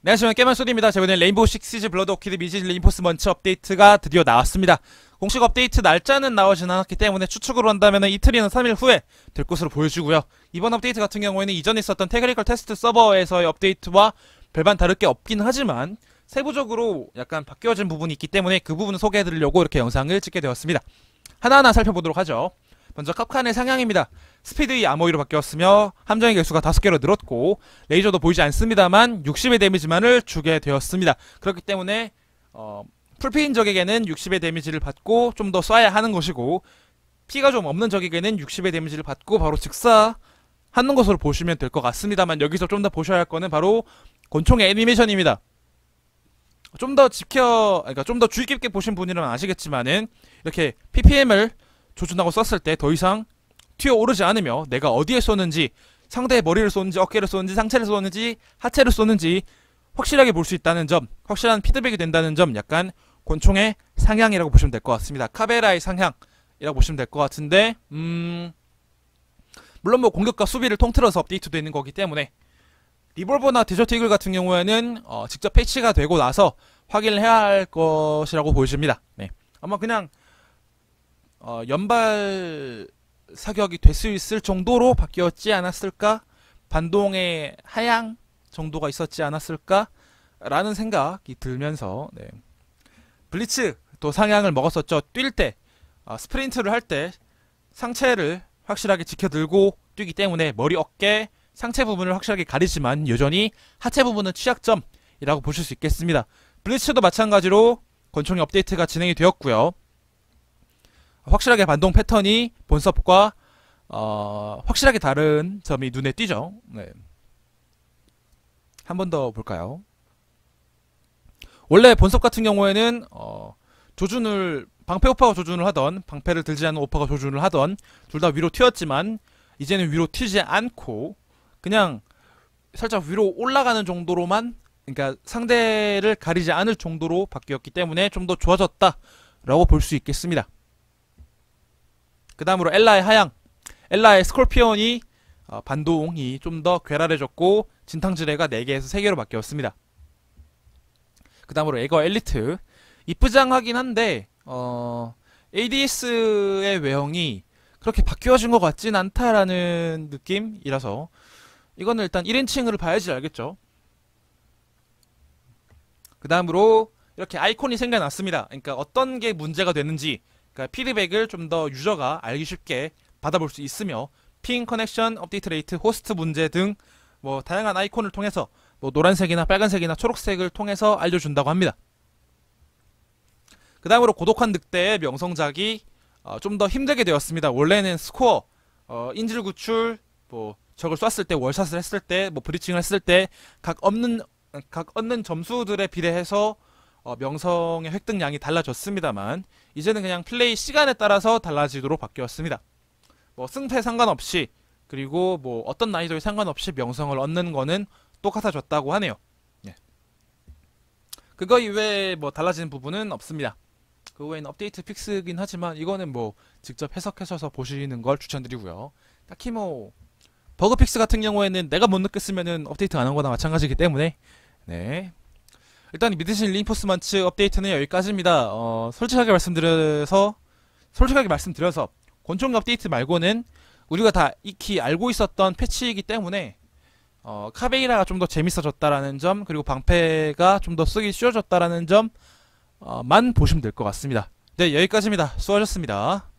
네, 안녕하세요. 깨만소디입니다. 자, 이번엔 레인보우 식시즈 블러드 오키드 미지즈 인포스먼츠 업데이트가 드디어 나왔습니다. 공식 업데이트 날짜는 나오진 않았기 때문에 추측으로 한다면 이틀이나 3일 후에 될 것으로 보여지고요. 이번 업데이트 같은 경우에는 이전에 있었던 테크니컬 테스트 서버에서의 업데이트와 별반 다를 게 없긴 하지만 세부적으로 약간 바뀌어진 부분이 있기 때문에 그 부분을 소개해드리려고 이렇게 영상을 찍게 되었습니다. 하나하나 살펴보도록 하죠. 먼저 캅칸의 상향입니다. 스피드의 암호위로 바뀌었으며 함정의 개수가 5개로 늘었고 레이저도 보이지 않습니다만 60의 데미지만을 주게 되었습니다. 그렇기 때문에 어, 풀피인 적에게는 60의 데미지를 받고 좀 더 쏴야 하는 것이고 피가 좀 없는 적에게는 60의 데미지를 받고 바로 즉사하는 것으로 보시면 될 것 같습니다만 여기서 좀 더 보셔야 할 거는 바로 권총의 애니메이션입니다. 좀 더 지켜, 그러니까 좀 더 주의 깊게 보신 분이라면 아시겠지만은 이렇게 PPM을 조준하고 썼을 때 더 이상 튀어오르지 않으며 내가 어디에 쏘는지 상대의 머리를 쏘는지 어깨를 쏘는지 상체를 쏘는지 하체를 쏘는지 확실하게 볼 수 있다는 점 확실한 피드백이 된다는 점 약간 권총의 상향이라고 보시면 될 것 같습니다 카베라의 상향이라고 보시면 될 것 같은데 음 물론 뭐 공격과 수비를 통틀어서 업데이트 되는 거기 때문에 리볼버나 디저트 이글 같은 경우에는 어 직접 패치가 되고 나서 확인을 해야 할 것이라고 보여집니다 네. 아마 그냥 어, 연발 사격이 될 수 있을 정도로 바뀌었지 않았을까? 반동의 하향 정도가 있었지 않았을까? 라는 생각이 들면서 네. 블리츠 또 상향을 먹었었죠. 뛸 때, 어, 스프린트를 할 때 상체를 확실하게 지켜들고 뛰기 때문에 머리, 어깨, 상체 부분을 확실하게 가리지만 여전히 하체 부분은 취약점이라고 보실 수 있겠습니다. 블리츠도 마찬가지로 권총이 업데이트가 진행이 되었고요. 확실하게 반동 패턴이 본섭과 어, 확실하게 다른 점이 눈에 띄죠. 네. 한 번 더 볼까요? 원래 본섭 같은 경우에는 어, 조준을 방패 오파가 조준을 하던 방패를 들지 않은 오파가 조준을 하던 둘 다 위로 튀었지만 이제는 위로 튀지 않고 그냥 살짝 위로 올라가는 정도로만 그러니까 상대를 가리지 않을 정도로 바뀌었기 때문에 좀 더 좋아졌다라고 볼 수 있겠습니다. 그 다음으로 엘라의 하향 엘라의 스콜피온이 어, 반도옹이 좀 더 괴랄해졌고 진탕지뢰가 4개에서 3개로 바뀌었습니다. 그 다음으로 에거 엘리트 이쁘장하긴 한데 어, ADS의 외형이 그렇게 바뀌어진 것 같진 않다라는 느낌이라서 이거는 일단 1인칭으로 봐야지 알겠죠. 그 다음으로 이렇게 아이콘이 생겨났습니다. 그러니까 어떤 게 문제가 되는지 그러니까 피드백을 좀 더 유저가 알기 쉽게 받아볼 수 있으며 핑 커넥션, 업데이트 레이트, 호스트 문제 등뭐 다양한 아이콘을 통해서 뭐 노란색이나 빨간색이나 초록색을 통해서 알려준다고 합니다. 그 다음으로 고독한 늑대의 명성작이 어, 좀더 힘들게 되었습니다. 원래는 스코어, 어, 인질 구출, 뭐 적을 쐈을 때 월샷을 했을 때, 뭐 브리칭을 했을 때 각 없는 각 얻는 점수들에 비례해서 어, 명성의 획득량이 달라졌습니다만 이제는 그냥 플레이 시간에 따라서 달라지도록 바뀌었습니다. 뭐 승패 상관없이 그리고 뭐 어떤 난이도에 상관없이 명성을 얻는 거는 똑같아졌다고 하네요. 예. 그거 이외에 뭐 달라진 부분은 없습니다. 그 외에는 업데이트 픽스긴 하지만 이거는 뭐 직접 해석하셔서 보시는 걸 추천드리고요. 딱히 뭐 버그 픽스 같은 경우에는 내가 못느꼈으면 업데이트 안한 거나 마찬가지이기 때문에 네 일단 믿으신 린포스먼츠 업데이트는 여기까지입니다. 어, 솔직하게 말씀드려서 솔직하게 말씀드려서 권총 업데이트 말고는 우리가 다 익히 알고 있었던 패치이기 때문에 어, 카베이라가 좀 더 재밌어졌다라는 점 그리고 방패가 좀 더 쓰기 쉬워졌다라는 점만 어, 보시면 될 것 같습니다. 네 여기까지입니다. 수고하셨습니다.